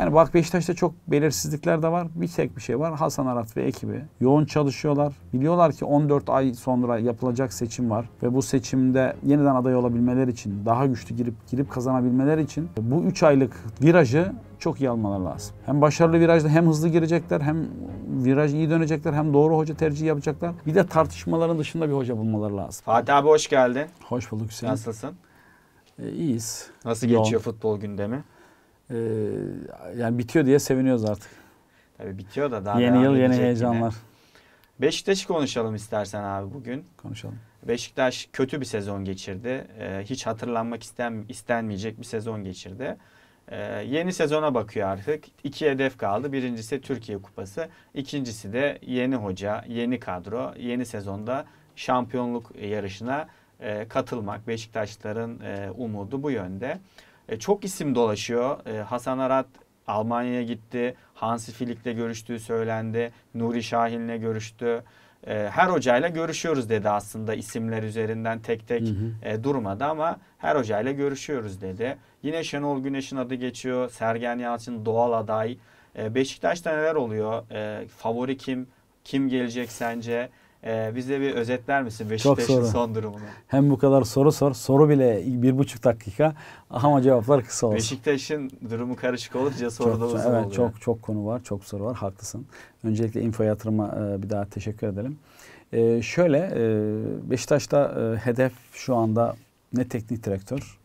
Yani bak Beşiktaş'ta çok belirsizlikler de var. Bir tek bir şey var. Hasan Arat ve ekibi yoğun çalışıyorlar. Biliyorlar ki 14 ay sonra yapılacak seçim var ve bu seçimde yeniden aday olabilmeler için, daha güçlü girip girip kazanabilmeler için bu 3 aylık virajı çok iyi almaları lazım. Hem başarılı virajda hem hızlı girecekler hem viraj iyi dönecekler hem doğru hoca tercihi yapacaklar. Bir de tartışmaların dışında bir hoca bulmaları lazım. Fatih abi hoş geldin. Hoş bulduk Hüseyin. Nasılsın? Ee, iyiyiz. Nasıl Yoğun. geçiyor futbol gündemi? e, yani bitiyor diye seviniyoruz artık. Tabii bitiyor da daha Yeni yıl yeni heyecanlar. Yine. Beşiktaş'ı konuşalım istersen abi bugün. Konuşalım. Beşiktaş kötü bir sezon geçirdi. Ee, hiç hatırlanmak isten, istenmeyecek bir sezon geçirdi. Ee, yeni sezona bakıyor artık. İki hedef kaldı. Birincisi Türkiye Kupası. İkincisi de yeni hoca, yeni kadro. Yeni sezonda şampiyonluk yarışına e, katılmak. Beşiktaşların e, umudu bu yönde. E, çok isim dolaşıyor. E, Hasan Arat Almanya'ya gitti. Hansi Filik'le görüştüğü söylendi. Nuri Şahin'le görüştü. E, her hocayla görüşüyoruz dedi aslında isimler üzerinden tek tek hı hı. E, durmadı ama her hocayla görüşüyoruz dedi. Yine Şenol Güneş'in adı geçiyor. Sergen Yalçın doğal aday. E, Beşiktaş'ta neler oluyor? E, favori kim? Kim gelecek sence? Ee, bize bir özetler misin Beşiktaş'ın son durumunu? Hem bu kadar soru sor. Soru bile bir buçuk dakika ama cevaplar kısa olsun. Beşiktaş'ın durumu karışık olunca soru çok, da uzun evet, oluyor. Çok, çok konu var, çok soru var. Haklısın. Öncelikle info yatırıma e, bir daha teşekkür edelim. E, şöyle e, Beşiktaş'ta e, hedef şu anda ne teknik direktör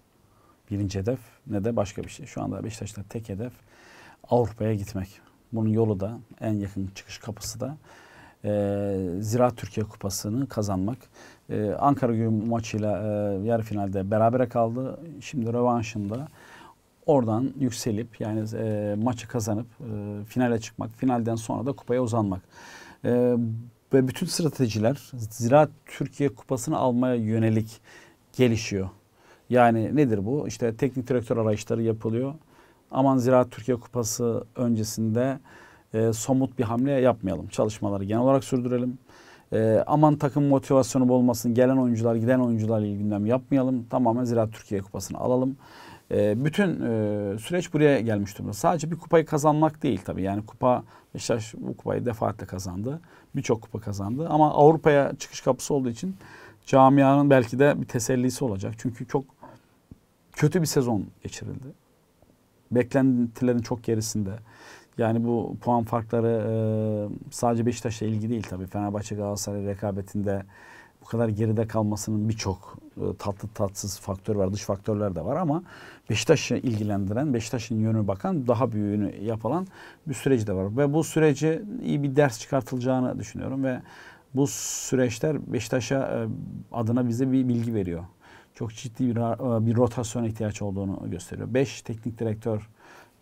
birinci hedef ne de başka bir şey. Şu anda Beşiktaş'ta tek hedef Avrupa'ya gitmek. Bunun yolu da en yakın çıkış kapısı da e, Ziraat Türkiye Kupası'nı kazanmak. E, Ankara Gücü maçıyla e, yarı finalde berabere kaldı. Şimdi rövanşında oradan yükselip yani e, maçı kazanıp e, finale çıkmak, finalden sonra da kupaya uzanmak. E, ve bütün stratejiler Ziraat Türkiye Kupası'nı almaya yönelik gelişiyor. Yani nedir bu? İşte teknik direktör arayışları yapılıyor. Aman Ziraat Türkiye Kupası öncesinde e, somut bir hamle yapmayalım. Çalışmaları genel olarak sürdürelim. E, aman takım motivasyonu olmasın. Gelen oyuncular, giden oyuncular ile gündem yapmayalım. Tamamen Ziraat Türkiye Kupası'nı alalım. E, bütün e, süreç buraya gelmiş durumda. Sadece bir kupayı kazanmak değil tabii. Yani kupa Beşiktaş bu kupayı defaatle kazandı. Birçok kupa kazandı. Ama Avrupa'ya çıkış kapısı olduğu için camianın belki de bir tesellisi olacak. Çünkü çok kötü bir sezon geçirildi. Beklentilerin çok gerisinde. Yani bu puan farkları e, sadece Beşiktaş'la ilgili değil tabii. Fenerbahçe Galatasaray rekabetinde bu kadar geride kalmasının birçok e, tatlı tatsız faktör var. Dış faktörler de var ama Beşiktaş'ı ilgilendiren, Beşiktaş'ın yönü bakan, daha büyüğünü yapılan bir süreci de var. Ve bu süreci iyi bir ders çıkartılacağını düşünüyorum ve bu süreçler Beşiktaş'a e, adına bize bir bilgi veriyor. Çok ciddi bir, e, bir rotasyona ihtiyaç olduğunu gösteriyor. Beş teknik direktör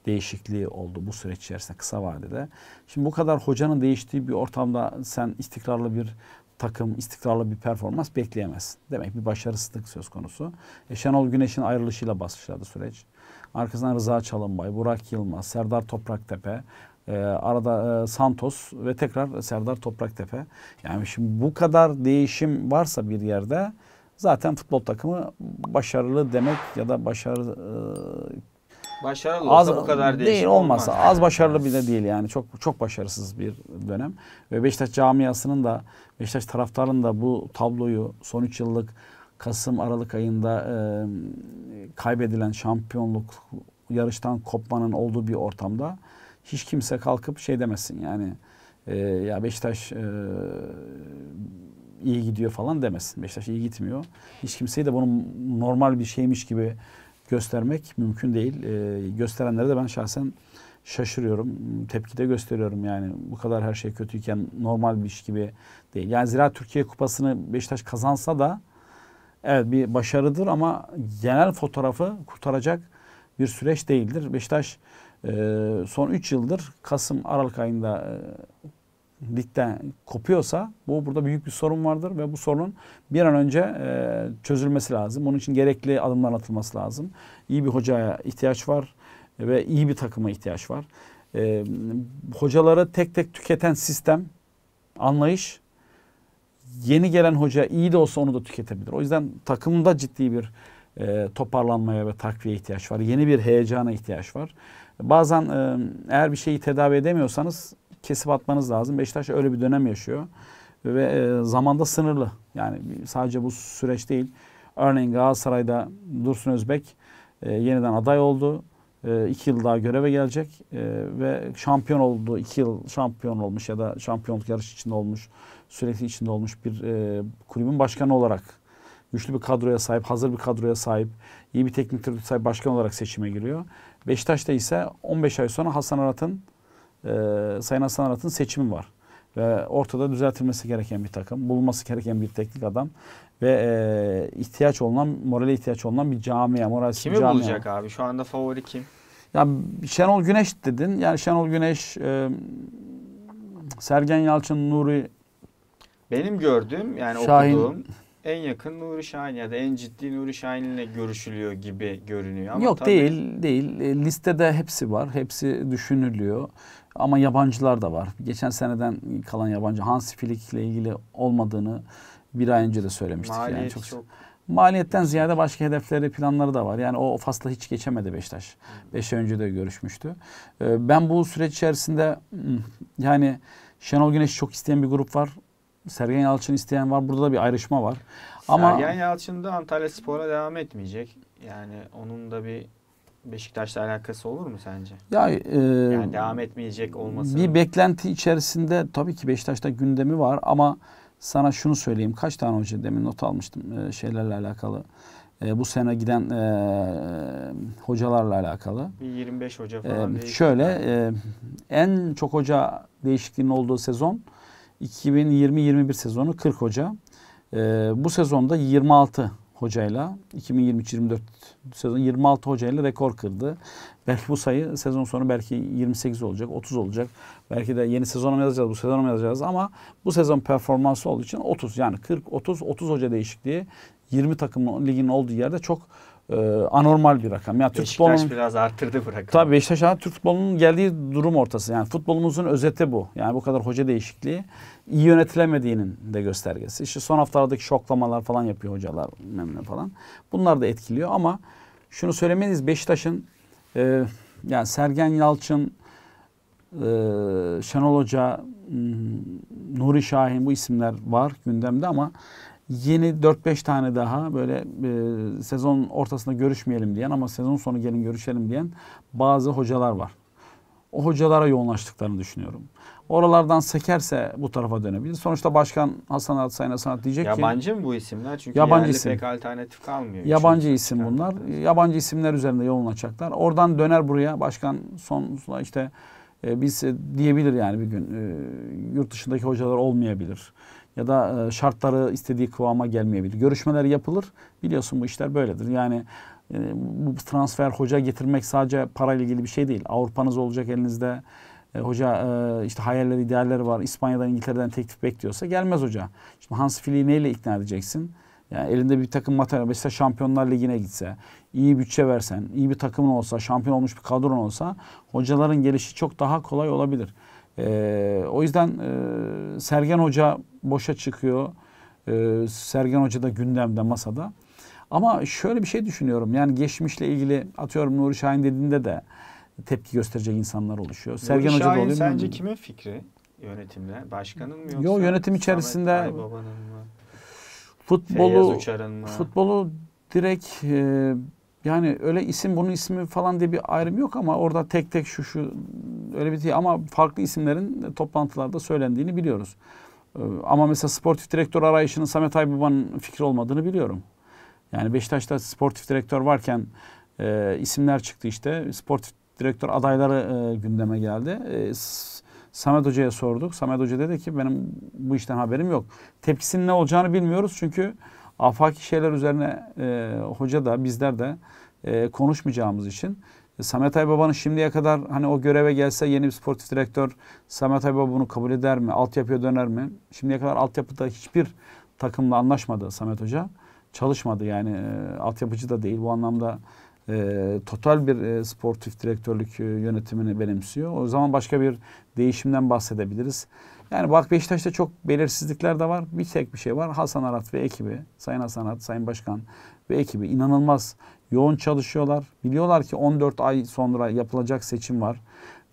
değişikliği oldu bu süreç içerisinde kısa vadede. Şimdi bu kadar hocanın değiştiği bir ortamda sen istikrarlı bir takım istikrarlı bir performans bekleyemezsin. Demek bir başarısızlık söz konusu. E, Şenol Güneş'in ayrılışıyla başladı süreç. Arkasından Rıza Çalınbay, Burak Yılmaz, Serdar Topraktepe, e, arada e, Santos ve tekrar Serdar Topraktepe. Yani şimdi bu kadar değişim varsa bir yerde zaten futbol takımı başarılı demek ya da başarı e, Başarılı az, bu kadar değil. Değil olmasa olmaz. az başarılı bir de değil yani çok çok başarısız bir dönem. Ve Beşiktaş camiasının da Beşiktaş taraftarının da bu tabloyu son 3 yıllık Kasım Aralık ayında e, kaybedilen şampiyonluk yarıştan kopmanın olduğu bir ortamda hiç kimse kalkıp şey demesin yani e, ya Beşiktaş e, iyi gidiyor falan demesin. Beşiktaş iyi gitmiyor. Hiç kimseyi de bunun normal bir şeymiş gibi göstermek mümkün değil. E, gösterenlere de ben şahsen şaşırıyorum. Tepkide gösteriyorum yani bu kadar her şey kötüyken normal bir iş gibi değil. Yani Ziraat Türkiye Kupası'nı Beşiktaş kazansa da evet bir başarıdır ama genel fotoğrafı kurtaracak bir süreç değildir. Beşiktaş e, son 3 yıldır Kasım Aralık ayında e, ligden kopuyorsa bu burada büyük bir sorun vardır ve bu sorunun bir an önce e, çözülmesi lazım. Bunun için gerekli adımlar atılması lazım. İyi bir hocaya ihtiyaç var ve iyi bir takıma ihtiyaç var. E, hocaları tek tek tüketen sistem, anlayış yeni gelen hoca iyi de olsa onu da tüketebilir. O yüzden takımda ciddi bir e, toparlanmaya ve takviye ihtiyaç var. Yeni bir heyecana ihtiyaç var. Bazen e, eğer bir şeyi tedavi edemiyorsanız kesip atmanız lazım. Beşiktaş öyle bir dönem yaşıyor ve e, zamanda sınırlı. Yani sadece bu süreç değil. Örneğin Galatasaray'da Dursun Özbek e, yeniden aday oldu. E, iki yıl daha göreve gelecek e, ve şampiyon oldu. iki yıl şampiyon olmuş ya da şampiyonluk yarışı içinde olmuş, sürekli içinde olmuş bir e, kulübün başkanı olarak güçlü bir kadroya sahip, hazır bir kadroya sahip, iyi bir teknik direktör sahip başkan olarak seçime giriyor. Beşiktaş'ta ise 15 ay sonra Hasan Arat'ın e, Sayın Hasan Arat'ın seçimi var. Ve ortada düzeltilmesi gereken bir takım, bulunması gereken bir teknik adam ve e, ihtiyaç olunan, morale ihtiyaç olunan bir camiye, moral Kimi bir bulacak abi? Şu anda favori kim? Ya Şenol Güneş dedin. Yani Şenol Güneş, e, Sergen Yalçın, Nuri benim gördüğüm yani Şahin, okuduğum en yakın Nuri Şahin ya da en ciddi Nuri Şahin'le görüşülüyor gibi görünüyor. Ama Yok tabii... değil değil. E, listede hepsi var. Hepsi düşünülüyor. Ama yabancılar da var. Geçen seneden kalan yabancı Hansi Flick ile ilgili olmadığını bir ay önce de söylemiştik. Maliyet yani çok, çok Maliyetten ziyade başka hedefleri, planları da var. Yani o fasla hiç geçemedi Beşiktaş. Beş ay önce de görüşmüştü. E, ben bu süreç içerisinde hmm, yani Şenol Güneş'i çok isteyen bir grup var. Sergen Yalçın isteyen var. Burada da bir ayrışma var. Ama Sergen Yalçın da Antalya Spor'a devam etmeyecek. Yani onun da bir Beşiktaş'la alakası olur mu sence? Ya, e, yani devam etmeyecek olması. Bir beklenti içerisinde tabii ki Beşiktaş'ta gündemi var ama sana şunu söyleyeyim. Kaç tane hoca demin not almıştım e, şeylerle alakalı. E, bu sene giden e, hocalarla alakalı. Bir 25 hoca e, falan. E, şöyle e, en çok hoca değişikliğinin olduğu sezon 2020-21 sezonu 40 hoca. E, bu sezonda 26 hocayla 2023-24 sezon 26 hocayla rekor kırdı. Belki bu sayı sezon sonu belki 28 olacak, 30 olacak. Belki de yeni sezona yazacağız, bu sezona yazacağız ama bu sezon performansı olduğu için 30 yani 40 30 30 hoca değişikliği 20 takımın ligin olduğu yerde çok e, anormal bir rakam. Ya Türk Beşiktaş futbolunun, biraz arttırdı bu rakamı. Tabii Beşiktaş artık Türk futbolunun geldiği durum ortası. Yani futbolumuzun özeti bu. Yani bu kadar hoca değişikliği iyi yönetilemediğinin de göstergesi. İşte son haftalardaki şoklamalar falan yapıyor hocalar memle falan. Bunlar da etkiliyor ama şunu söylemeniz Beşiktaş'ın e, yani Sergen Yalçın, e, Şenol Hoca, Nuri Şahin bu isimler var gündemde ama yeni 4-5 tane daha böyle e, sezon ortasında görüşmeyelim diyen ama sezon sonu gelin görüşelim diyen bazı hocalar var. O hocalara yoğunlaştıklarını düşünüyorum. Oralardan sekerse bu tarafa dönebilir. Sonuçta Başkan Hasan Altay Hasan diyecek yabancı ki... Yabancı mı bu isimler? Çünkü yabancı isim. pek alternatif kalmıyor. Yabancı için. isim bunlar. Yabancı isimler üzerinde yoğunlaşacaklar. Oradan döner buraya. Başkan son işte e, biz e, diyebilir yani bir gün e, yurt dışındaki hocalar olmayabilir ya da e, şartları istediği kıvama gelmeyebilir. Görüşmeler yapılır. Biliyorsun bu işler böyledir. Yani e, bu transfer hoca getirmek sadece para ilgili bir şey değil. Avrupa'nız olacak elinizde. E, hoca işte hayalleri, idealleri var. İspanya'dan, İngiltere'den teklif bekliyorsa gelmez hoca. Şimdi Hans Flick'i neyle ikna edeceksin? Yani elinde bir takım materyal, mesela Şampiyonlar Ligi'ne gitse, iyi bütçe versen, iyi bir takımın olsa, şampiyon olmuş bir kadron olsa hocaların gelişi çok daha kolay olabilir. E, o yüzden e, Sergen Hoca boşa çıkıyor. E, Sergen Hoca da gündemde masada. Ama şöyle bir şey düşünüyorum. Yani geçmişle ilgili atıyorum Nuri Şahin dediğinde de tepki gösterecek insanlar oluşuyor. Nuri Sergen Nuri Hoca da oluyor. sence kimin fikri? Yönetimle? Başkanın mı yoksa? Yok yönetim içerisinde futbolu futbolu direkt e, yani öyle isim bunun ismi falan diye bir ayrım yok ama orada tek tek şu şu öyle bir şey ama farklı isimlerin toplantılarda söylendiğini biliyoruz. Ee, ama mesela sportif direktör arayışının Samet Aybaba'nın fikri olmadığını biliyorum. Yani Beşiktaş'ta sportif direktör varken e, isimler çıktı işte. Sportif direktör adayları e, gündeme geldi. E, Samet Hoca'ya sorduk. Samet Hoca dedi ki benim bu işten haberim yok. Tepkisinin ne olacağını bilmiyoruz çünkü afaki şeyler üzerine e, hoca da bizler de e, konuşmayacağımız için e, Samet Aybaba'nın şimdiye kadar hani o göreve gelse yeni bir sportif direktör Samet Aybaba bunu kabul eder mi? Altyapıya döner mi? Şimdiye kadar altyapıda hiçbir takımla anlaşmadı Samet Hoca. Çalışmadı yani e, altyapıcı da değil. Bu anlamda e, total bir e, sportif direktörlük e, yönetimini benimsiyor. O zaman başka bir değişimden bahsedebiliriz. Yani bak Beşiktaş'ta çok belirsizlikler de var. Bir tek bir şey var. Hasan Arat ve ekibi, Sayın Hasan Arat, Sayın Başkan ve ekibi inanılmaz yoğun çalışıyorlar. Biliyorlar ki 14 ay sonra yapılacak seçim var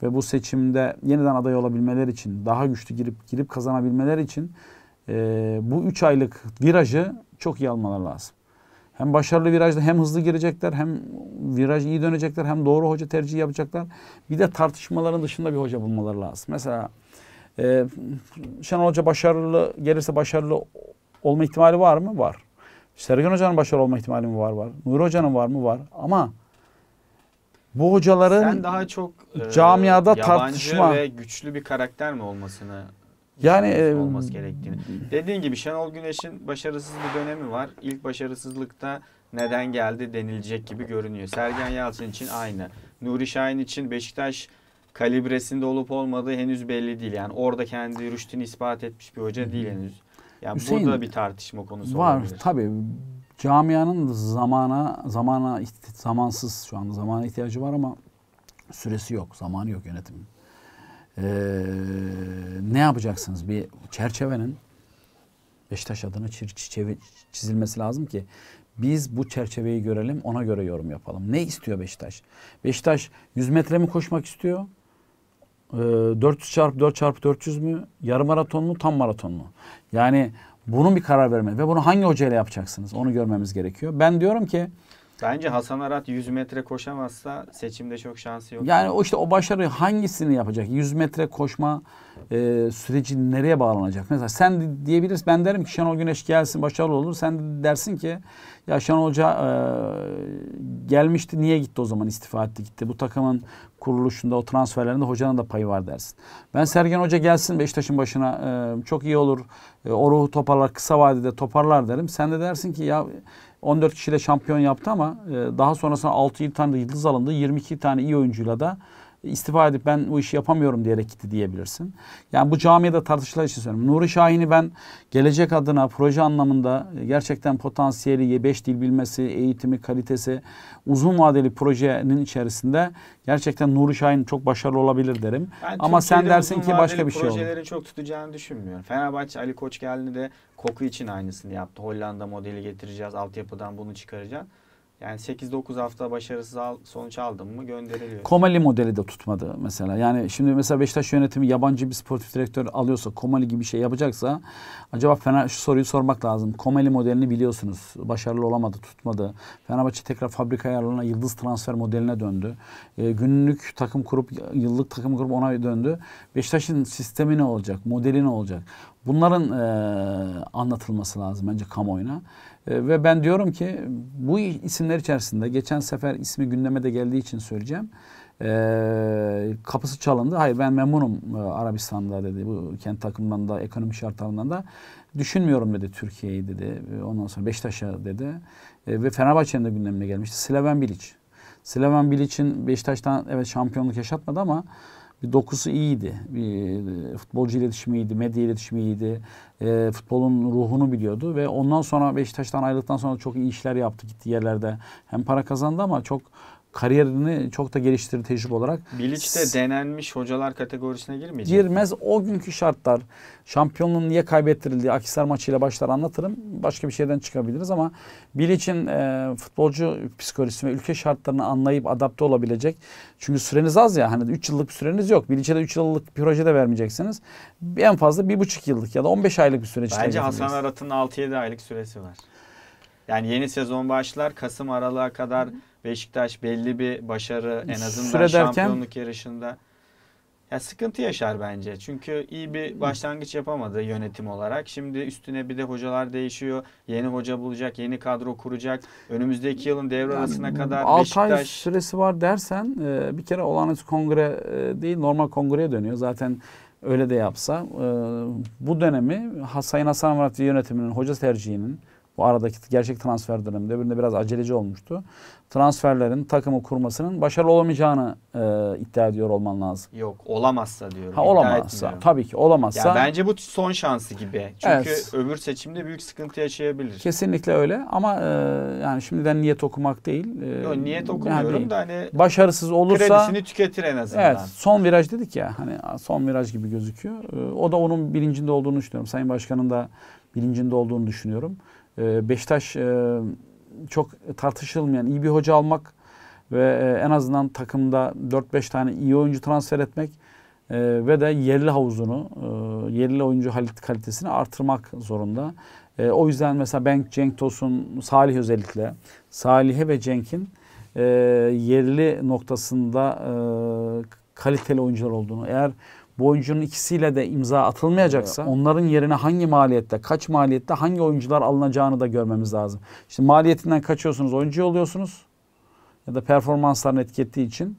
ve bu seçimde yeniden aday olabilmeler için, daha güçlü girip girip kazanabilmeler için e, bu 3 aylık virajı çok iyi almaları lazım. Hem başarılı virajda hem hızlı girecekler, hem viraj iyi dönecekler, hem doğru hoca tercihi yapacaklar. Bir de tartışmaların dışında bir hoca bulmaları lazım. Mesela ee, Şenol Hoca başarılı gelirse başarılı olma ihtimali var mı? Var. Sergen Hoca'nın başarılı olma ihtimali mi var? Var. Nuri Hoca'nın var mı? Var. Ama bu hocaların Sen daha çok e, camiada tartışma ve güçlü bir karakter mi olmasını yani e, olması gerektiğini. Dediğin gibi Şenol Güneş'in başarısız bir dönemi var. İlk başarısızlıkta neden geldi denilecek gibi görünüyor. Sergen Yalçın için aynı. Nuri Şahin için Beşiktaş kalibresinde olup olmadığı henüz belli değil. Yani orada kendi rüştünü ispat etmiş bir hoca değil henüz. Yani Hüseyin, burada bir tartışma konusu var. Olabilir. Tabii camianın zamana zamana zamansız şu anda zamana ihtiyacı var ama süresi yok, zamanı yok yönetimin. Ee, ne yapacaksınız? Bir çerçevenin Beşiktaş adına çizilmesi lazım ki biz bu çerçeveyi görelim ona göre yorum yapalım. Ne istiyor Beşiktaş? Beşiktaş 100 metre mi koşmak istiyor? 400 ee, çarpı 4 çarpı 400 mü? Yarım maraton mu? Tam maraton mu? Yani bunun bir karar verme ve bunu hangi hocayla yapacaksınız? Onu görmemiz gerekiyor. Ben diyorum ki Bence Hasan Arat 100 metre koşamazsa seçimde çok şansı yok. Yani o işte o başarı hangisini yapacak? 100 metre koşma e, süreci nereye bağlanacak? Mesela sen diyebiliriz, ben derim ki Şenol Güneş gelsin başarılı olur. Sen dersin ki ya Şenol Hoca e, gelmişti niye gitti o zaman istifa etti gitti. Bu takımın kuruluşunda o transferlerinde hocanın da payı var dersin. Ben Sergen Hoca gelsin Beşiktaş'ın başına e, çok iyi olur. E, o ruhu toparlar kısa vadede toparlar derim. Sen de dersin ki ya 14 kişiyle şampiyon yaptı ama e, daha sonrasında 6 tane yıldız alındı. 22 tane iyi oyuncuyla da istifa edip ben bu işi yapamıyorum diyerek gitti diyebilirsin. Yani bu camiada tartışılan için şey söylüyorum. Nuri Şahin'i ben gelecek adına proje anlamında e, gerçekten potansiyeli, beş dil bilmesi, eğitimi, kalitesi uzun vadeli projenin içerisinde gerçekten Nuri Şahin çok başarılı olabilir derim. Ben Ama sen dersin ki başka bir şey olur. Projeleri çok tutacağını düşünmüyorum. Fenerbahçe Ali Koç geldi de koku için aynısını yaptı. Hollanda modeli getireceğiz, altyapıdan bunu çıkaracağız. Yani 8-9 hafta başarısız al, sonuç aldım mı gönderiliyor. Komali modeli de tutmadı mesela. Yani şimdi mesela Beşiktaş yönetimi yabancı bir sportif direktör alıyorsa, Komali gibi bir şey yapacaksa acaba Fener şu soruyu sormak lazım. Komali modelini biliyorsunuz. Başarılı olamadı, tutmadı. Fenerbahçe tekrar fabrika ayarlarına yıldız transfer modeline döndü. E, günlük takım kurup, yıllık takım kurup ona döndü. Beşiktaş'ın sistemi ne olacak? Modeli ne olacak? Bunların e, anlatılması lazım bence kamuoyuna. Ee, ve ben diyorum ki bu isimler içerisinde geçen sefer ismi gündeme de geldiği için söyleyeceğim. E, kapısı çalındı. Hayır ben memnunum e, Arabistan'da dedi. Bu kendi takımından da ekonomi şartlarından da düşünmüyorum dedi Türkiye'yi dedi. Ee, ondan sonra Beşiktaş'a dedi. E, ve Fenerbahçe'nin de gündemine gelmişti. Slaven Bilic. Slaven Bilic'in Beşiktaş'tan evet şampiyonluk yaşatmadı ama bir dokusu iyiydi. Bir e, futbolcu iletişimiydi, iyiydi, medya iletişimi E, futbolun ruhunu biliyordu ve ondan sonra Beşiktaş'tan ayrıldıktan sonra çok iyi işler yaptı. Gitti yerlerde hem para kazandı ama çok kariyerini çok da geliştirdi tecrübe olarak. Bilic'te denenmiş hocalar kategorisine girmeyecek. Girmez. O günkü şartlar şampiyonluğun niye kaybettirildiği Akisar maçıyla başlar anlatırım. Başka bir şeyden çıkabiliriz ama Bilic'in e, futbolcu psikolojisi ve ülke şartlarını anlayıp adapte olabilecek. Çünkü süreniz az ya hani 3 yıllık bir süreniz yok. Bilic'e de 3 yıllık bir proje de vermeyeceksiniz. En fazla 1,5 yıllık ya da 15 aylık bir süreç. Bence Hasan Arat'ın 6-7 aylık süresi var. Yani yeni sezon başlar. Kasım Aralık'a kadar Hı Beşiktaş belli bir başarı en azından Süre derken, şampiyonluk yarışında ya sıkıntı yaşar bence. Çünkü iyi bir başlangıç yapamadı yönetim olarak. Şimdi üstüne bir de hocalar değişiyor. Yeni hoca bulacak, yeni kadro kuracak. Önümüzdeki yılın devre yani, arasına kadar 6 Beşiktaş... ay süresi var dersen e, bir kere olağanüstü kongre e, değil normal kongreye dönüyor. Zaten öyle de yapsa e, bu dönemi Sayın Hasan Murat yönetiminin hoca tercihinin bu aradaki gerçek transfer döneminde öbüründe biraz aceleci olmuştu. Transferlerin takımı kurmasının başarılı olamayacağını e, iddia ediyor olman lazım. Yok olamazsa diyorum. Ha, olamazsa tabii ki olamazsa. Ya bence bu son şansı gibi. Çünkü evet. öbür seçimde büyük sıkıntı yaşayabilir. Kesinlikle öyle ama e, yani şimdiden niyet okumak değil. E, Yok niyet okumuyorum yani, da hani. Başarısız olursa. Kredisini tüketir en azından. Evet son viraj dedik ya hani son viraj gibi gözüküyor. E, o da onun bilincinde olduğunu düşünüyorum. Sayın Başkan'ın da bilincinde olduğunu düşünüyorum. Ee, e, Beşiktaş çok tartışılmayan iyi bir hoca almak ve e, en azından takımda 4-5 tane iyi oyuncu transfer etmek e, ve de yerli havuzunu, e, yerli oyuncu kalitesini artırmak zorunda. o yüzden mesela ben Cenk Tosun, Salih özellikle, Salih'e ve Cenk'in yerli noktasında kaliteli oyuncular olduğunu, eğer bu oyuncunun ikisiyle de imza atılmayacaksa onların yerine hangi maliyette, kaç maliyette hangi oyuncular alınacağını da görmemiz lazım. İşte maliyetinden kaçıyorsunuz, oyuncu oluyorsunuz ya da performanslarını etkilediği için.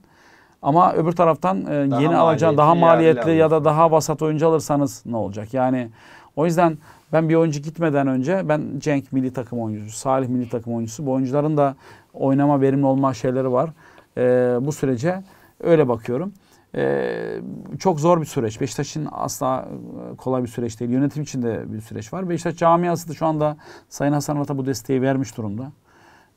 Ama öbür taraftan e, yeni alacağı daha maliyetli ya da daha vasat oyuncu alırsanız ne olacak? Yani o yüzden ben bir oyuncu gitmeden önce ben Cenk milli takım oyuncusu, Salih milli takım oyuncusu. Bu oyuncuların da oynama verimli olma şeyleri var. E, bu sürece öyle bakıyorum. Ee, çok zor bir süreç. Beşiktaş'ın asla e, kolay bir süreç değil. Yönetim için de bir süreç var. Beşiktaş camiası da şu anda Sayın Hasan Arat'a bu desteği vermiş durumda.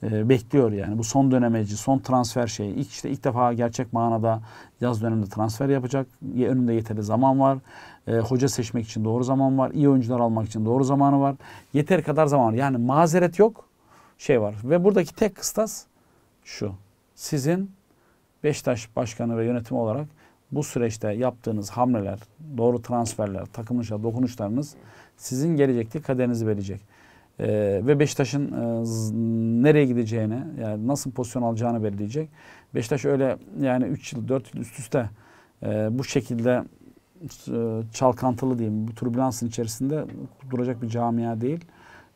Ee, bekliyor yani. Bu son dönemeci, son transfer şeyi. İlk işte ilk defa gerçek manada yaz döneminde transfer yapacak. Önünde yeterli zaman var. Ee, hoca seçmek için doğru zaman var. İyi oyuncular almak için doğru zamanı var. Yeter kadar zaman var. Yani mazeret yok. Şey var. Ve buradaki tek kıstas şu. Sizin beştaş Başkanı ve yönetimi olarak bu süreçte yaptığınız hamleler, doğru transferler, takımınışa dokunuşlarınız sizin gelecekte kaderinizi verecek. Ee, ve Beşiktaş'ın e, nereye gideceğini, yani nasıl pozisyon alacağını belirleyecek. Beşiktaş öyle yani 3 yıl, 4 yıl üst üste e, bu şekilde e, çalkantılı diyeyim, bu türbülansın içerisinde duracak bir camia değil.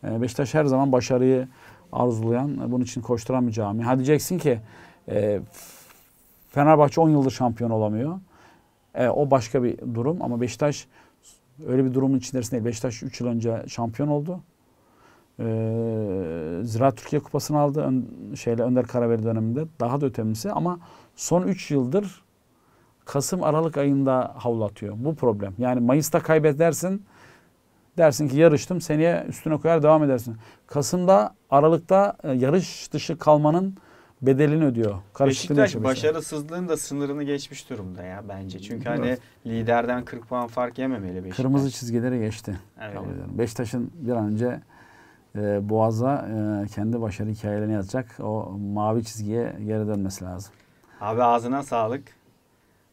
E, Beşiktaş her zaman başarıyı arzulayan, e, bunun için koşturan bir camia. Ha diyeceksin ki e, Fenerbahçe 10 yıldır şampiyon olamıyor. E, o başka bir durum ama Beşiktaş öyle bir durumun içerisinde değil. Beşiktaş 3 yıl önce şampiyon oldu. E, Zira Türkiye Kupası'nı aldı ön, şeyle Önder Karaveli döneminde. Daha da ötemisi ama son 3 yıldır Kasım Aralık ayında havlu atıyor. Bu problem. Yani Mayıs'ta kaybedersin. Dersin ki yarıştım. Seneye üstüne koyar devam edersin. Kasım'da Aralık'ta e, yarış dışı kalmanın bedelini ödüyor. Beşiktaş başarısızlığın da sınırını geçmiş durumda ya bence. Çünkü hani evet. liderden 40 puan fark yememeli Beşiktaş. Kırmızı çizgileri geçti. Evet. Kabul ediyorum. Beşiktaş'ın bir an önce e, Boğaz'a e, kendi başarı hikayelerini yazacak. O mavi çizgiye geri dönmesi lazım. Abi ağzına sağlık.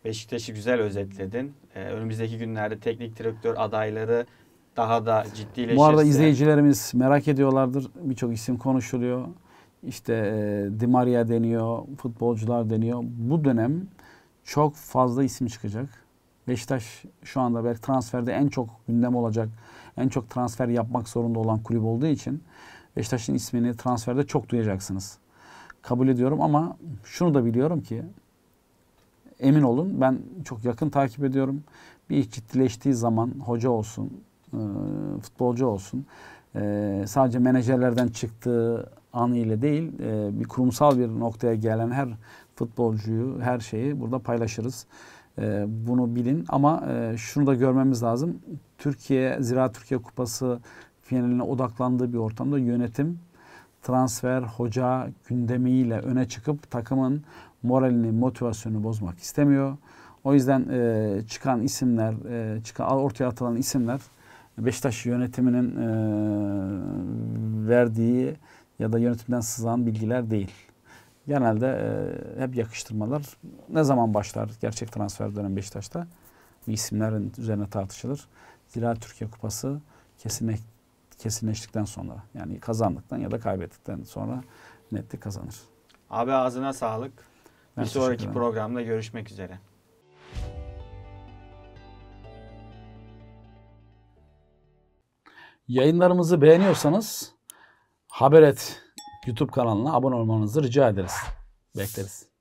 Beşiktaş'ı güzel özetledin. Ee, önümüzdeki günlerde teknik direktör adayları daha da ciddileşirse. Bu arada izleyicilerimiz merak ediyorlardır. Birçok isim konuşuluyor işte Dimaria deniyor, futbolcular deniyor. Bu dönem çok fazla isim çıkacak. Beşiktaş şu anda belki transferde en çok gündem olacak, en çok transfer yapmak zorunda olan kulüp olduğu için Beşiktaş'ın ismini transferde çok duyacaksınız. Kabul ediyorum ama şunu da biliyorum ki emin olun ben çok yakın takip ediyorum. Bir iş ciddileştiği zaman hoca olsun, e, futbolcu olsun e, sadece menajerlerden çıktığı anıyla değil e, bir kurumsal bir noktaya gelen her futbolcuyu, her şeyi burada paylaşırız. E, bunu bilin ama e, şunu da görmemiz lazım. Türkiye, Zira Türkiye Kupası finaline odaklandığı bir ortamda yönetim transfer, hoca gündemiyle öne çıkıp takımın moralini, motivasyonunu bozmak istemiyor. O yüzden e, çıkan isimler, e, çıkan ortaya atılan isimler Beşiktaş yönetiminin e, verdiği ya da yönetimden sızan bilgiler değil. Genelde e, hep yakıştırmalar ne zaman başlar gerçek transfer dönem Beşiktaş'ta Bu isimlerin üzerine tartışılır. Zira Türkiye Kupası kesine, kesinleştikten sonra yani kazandıktan ya da kaybettikten sonra netlik kazanır. Abi ağzına sağlık. Ben bir sonraki programda görüşmek üzere. Yayınlarımızı beğeniyorsanız Haberet YouTube kanalına abone olmanızı rica ederiz. Bekleriz.